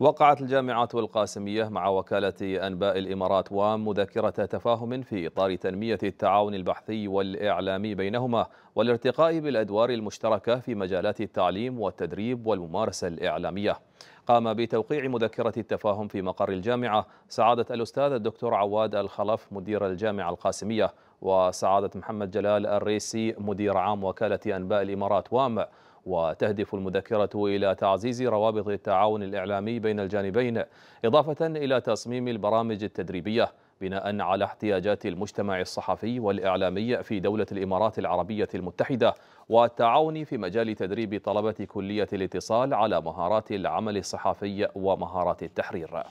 وقعت الجامعات القاسمية مع وكالة أنباء الإمارات وام مذكرة تفاهم في إطار تنمية التعاون البحثي والإعلامي بينهما والارتقاء بالأدوار المشتركة في مجالات التعليم والتدريب والممارسة الإعلامية قام بتوقيع مذكرة التفاهم في مقر الجامعة سعادة الأستاذ الدكتور عواد الخلف مدير الجامعة القاسمية وسعادة محمد جلال الريسي مدير عام وكالة أنباء الإمارات وام وتهدف المذكرة إلى تعزيز روابط التعاون الإعلامي بين الجانبين إضافة إلى تصميم البرامج التدريبية بناء على احتياجات المجتمع الصحفي والإعلامي في دولة الإمارات العربية المتحدة والتعاون في مجال تدريب طلبة كلية الاتصال على مهارات العمل الصحفي ومهارات التحرير